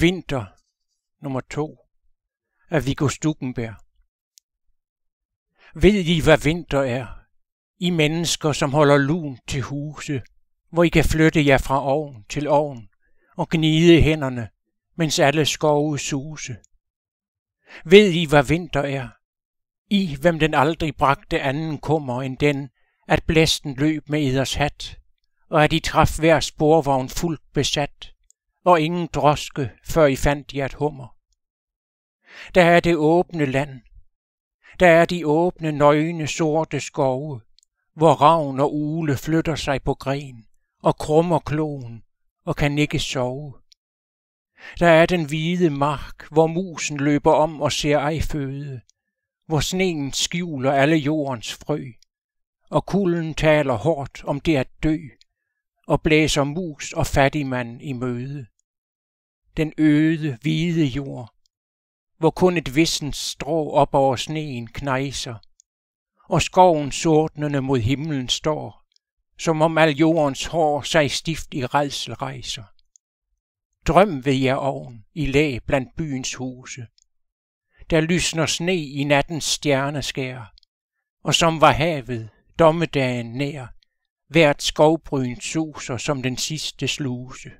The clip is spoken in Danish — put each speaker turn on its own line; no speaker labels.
Vinter nummer 2 af Viggo Stuckenberg. Ved I, hvad vinter er? I mennesker, som holder lun til huse, hvor I kan flytte jer fra ovn til ovn og gnide hænderne, mens alle skove suse. Ved I, hvad vinter er? I, hvem den aldrig bragte anden kummer end den, at blæsten løb med eders hat, og at I træf hver sporvogn fuldt besat og ingen droske, før I fandt jer et hummer. Der er det åbne land. Der er de åbne, nøgne, sorte skove, hvor ravn og ule flytter sig på gren og krummer kloen og kan ikke sove. Der er den hvide mark, hvor musen løber om og ser ej føde, hvor sneen skjuler alle jordens frø, og kulden taler hårdt om det at dø, og blæser mus og fattigmand i møde den øde, hvide jord, hvor kun et vissens strå op over sneen knejser, og skoven sortnende mod himlen står, som om al jordens hår sig stift i redsel rejser. Drøm ved jer oven i læ blandt byens huse, der lysner sne i nattens stjerneskær, og som var havet, dommedagen nær, hvert skovbryn suser som den sidste sluse.